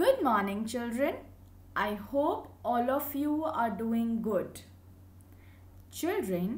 Good morning children. I hope all of you are doing good. Children,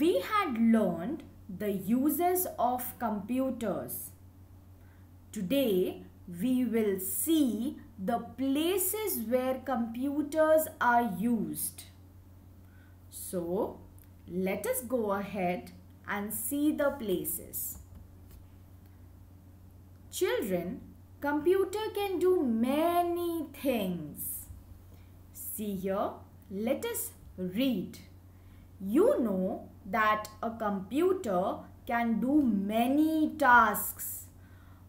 we had learned the uses of computers. Today, we will see the places where computers are used. So, let us go ahead and see the places. Children, Computer can do many things. See here, let us read. You know that a computer can do many tasks.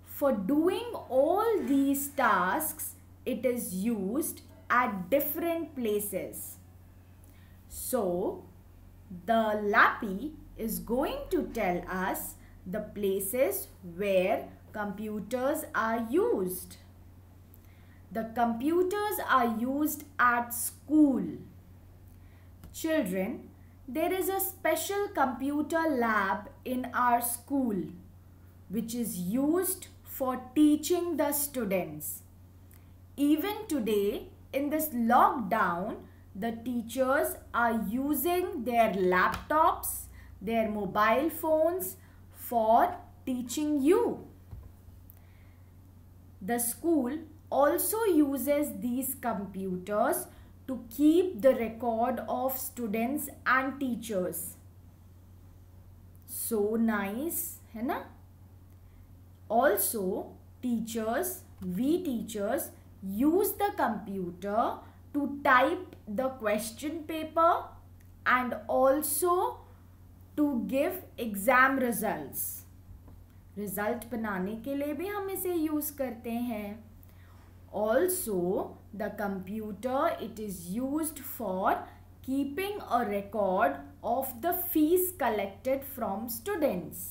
For doing all these tasks, it is used at different places. So, the lappy is going to tell us the places where Computers are used. The computers are used at school. Children, there is a special computer lab in our school which is used for teaching the students. Even today, in this lockdown, the teachers are using their laptops, their mobile phones for teaching you. The school also uses these computers to keep the record of students and teachers. So nice, है ना? Also, teachers, we teachers use the computer to type the question paper and also to give exam results. Result बनाने के लिए भी हम इसे use करते हैं also the computer it is use for keeping a record of the fees collected from students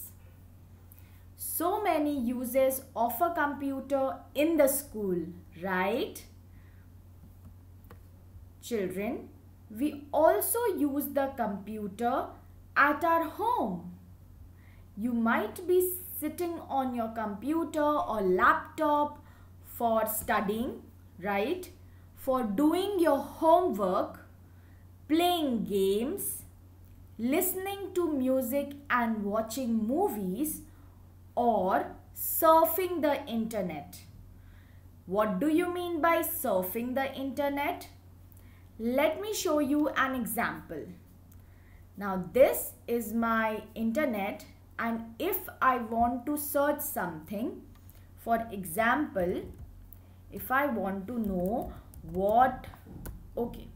so many uses of a computer in the school right children we also use the computer at our home you might be sitting on your computer or laptop for studying, right? For doing your homework, playing games, listening to music and watching movies or surfing the internet. What do you mean by surfing the internet? Let me show you an example. Now this is my internet and if I want to search something for example if I want to know what okay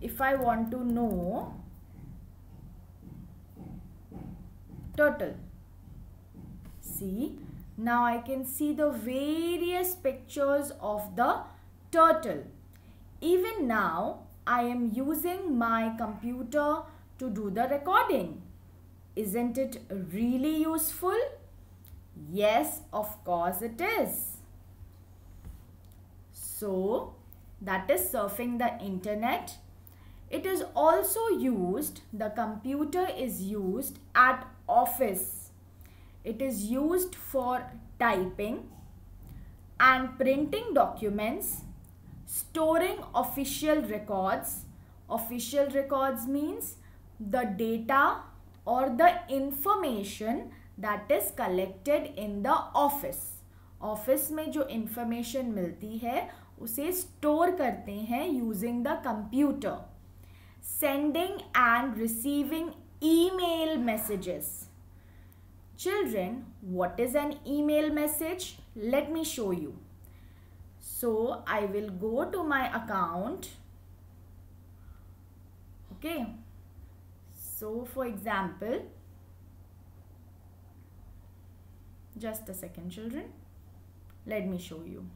if I want to know turtle see now I can see the various pictures of the turtle even now I am using my computer to do the recording isn't it really useful? Yes, of course it is. So, that is surfing the internet. It is also used, the computer is used at office. It is used for typing and printing documents, storing official records. Official records means the data or the information that is collected in the office Office में जो information मिलती है उसे store करते हैं using the computer. Sending and receiving email messages. children what is an email message let me show you so i will go to my account okay So for example, just a second children, let me show you.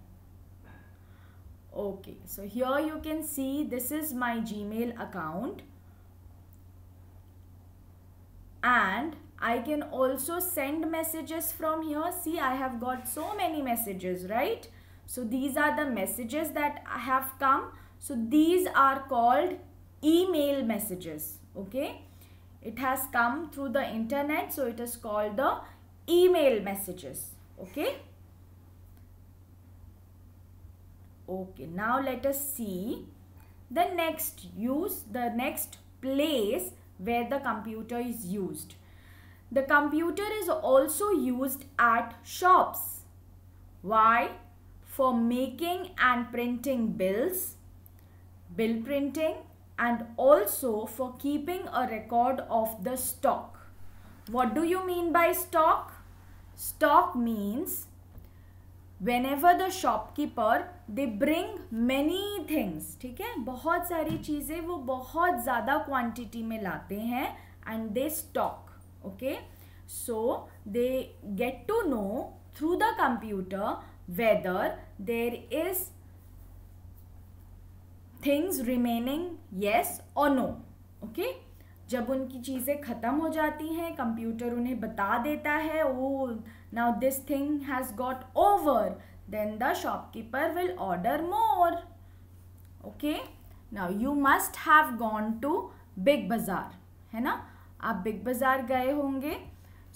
Okay, so here you can see this is my Gmail account and I can also send messages from here. See, I have got so many messages, right? So these are the messages that have come. So these are called email messages, okay? it has come through the internet so it is called the email messages okay okay now let us see the next use the next place where the computer is used the computer is also used at shops why for making and printing bills bill printing and also for keeping a record of the stock. What do you mean by stock? Stock means whenever the shopkeeper they bring many things ठीक है बहुत सारी चीज़ें वो बहुत ज़्यादा quantity में लाते हैं and they stock okay so they get to know through the computer whether there is things remaining yes और नो ओके जब उनकी चीज़ें ख़त्म हो जाती हैं कंप्यूटर उन्हें बता देता है oh now this thing has got over then the shopkeeper will order more okay now you must have gone to Big Bazaar है ना आप बिग बाज़ार गए होंगे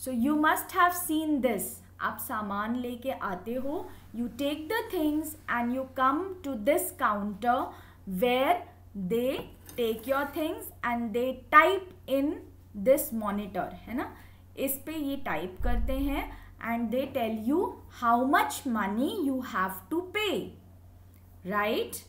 so you must have seen this आप सामान लेके आते हो you take the things and you come to this counter where they take your things and they type in this monitor है ना इस पे ये type करते हैं and they tell you how much money you have to pay right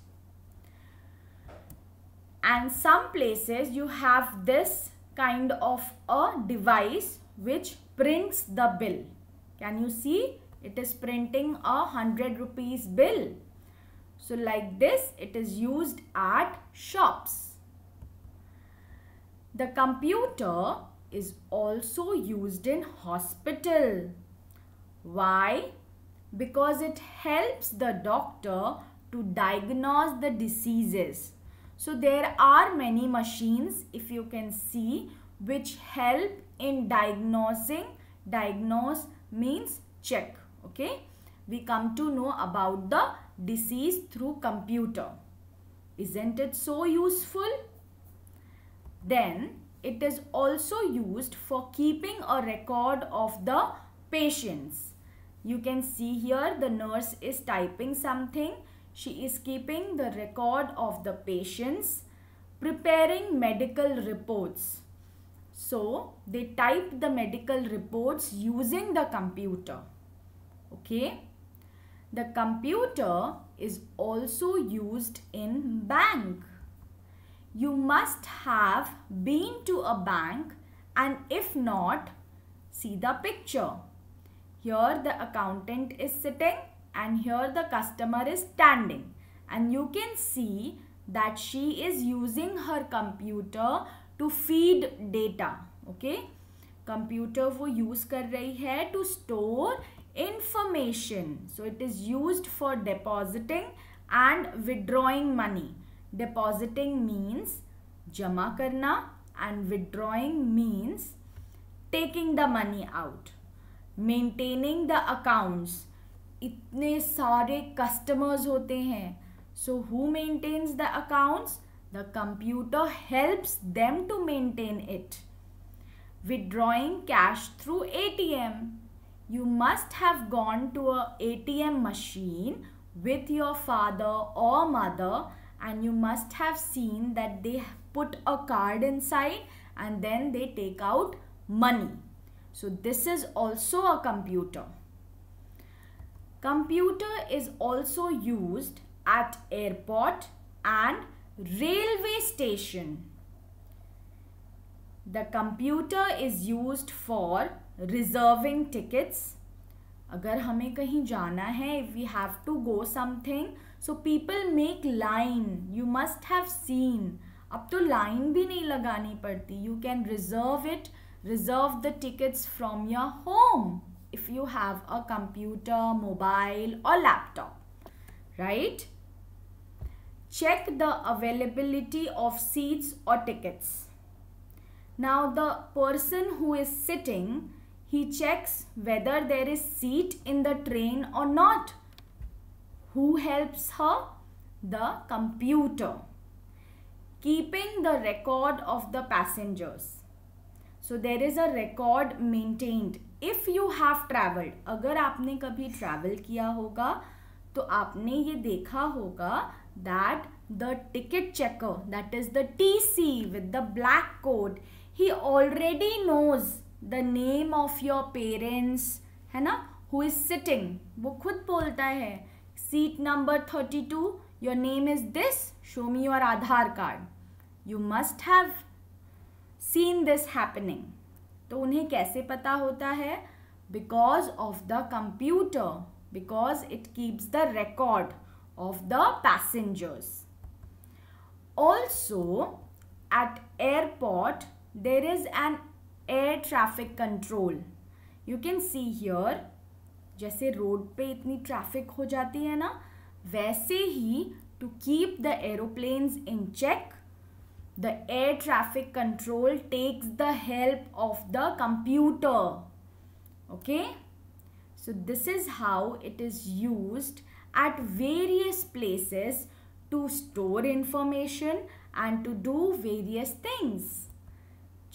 and some places you have this kind of a device which prints the bill can you see it is printing a 100 rupees bill so like this it is used at shops. The computer is also used in hospital. Why? Because it helps the doctor to diagnose the diseases. So there are many machines if you can see which help in diagnosing. Diagnose means check. Okay. We come to know about the disease through computer. Isn't it so useful? Then it is also used for keeping a record of the patients. You can see here the nurse is typing something. She is keeping the record of the patients, preparing medical reports. So, they type the medical reports using the computer. Okay. The computer is also used in bank. You must have been to a bank and if not, see the picture. Here the accountant is sitting and here the customer is standing and you can see that she is using her computer to feed data. Okay. computer, वो use कर रही to store information so it is used for depositing and withdrawing money depositing means jama karna and withdrawing means taking the money out maintaining the accounts itne sare customers hote hain. so who maintains the accounts the computer helps them to maintain it withdrawing cash through ATM you must have gone to a ATM machine with your father or mother and you must have seen that they put a card inside and then they take out money. So this is also a computer. Computer is also used at airport and railway station. The computer is used for reserving tickets if we have to go something so people make line you must have seen Up to line bhi nahi lagani padti you can reserve it reserve the tickets from your home if you have a computer mobile or laptop right check the availability of seats or tickets now the person who is sitting he checks whether there is seat in the train or not who helps her the computer keeping the record of the passengers so there is a record maintained if you have traveled agar aapne kabhi travel kiya hoga to aapne ye dekha hoga that the ticket checker that is the tc with the black coat he already knows the name of your parents है ना who is sitting वो खुद बोलता है seat number thirty two your name is this show me your Aadhaar card you must have seen this happening तो उन्हें कैसे पता होता है because of the computer because it keeps the record of the passengers also at airport there is an air traffic control you can see here जैसे road पे इतनी traffic हो जाती है ना वैसे ही to keep the aeroplanes in check the air traffic control takes the help of the computer okay so this is how it is use at various places to store information and to do various things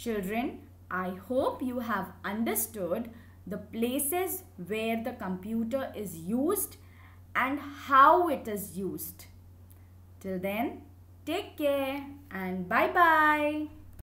children I hope you have understood the places where the computer is used and how it is used. Till then, take care and bye-bye.